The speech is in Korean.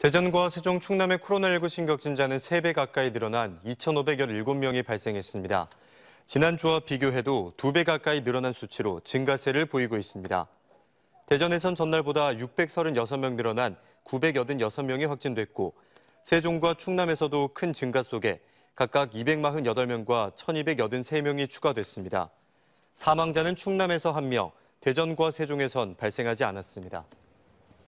대전과 세종 충남의 코로나19 신격진자는 3배 가까이 늘어난 2,517명이 발생했습니다. 지난주와 비교해도 2배 가까이 늘어난 수치로 증가세를 보이고 있습니다. 대전에선 전날보다 636명 늘어난 986명이 확진됐고 세종과 충남에서도 큰 증가 속에 각각 248명과 1,283명이 추가됐습니다. 사망자는 충남에서 1명, 대전과 세종에선 발생하지 않았습니다.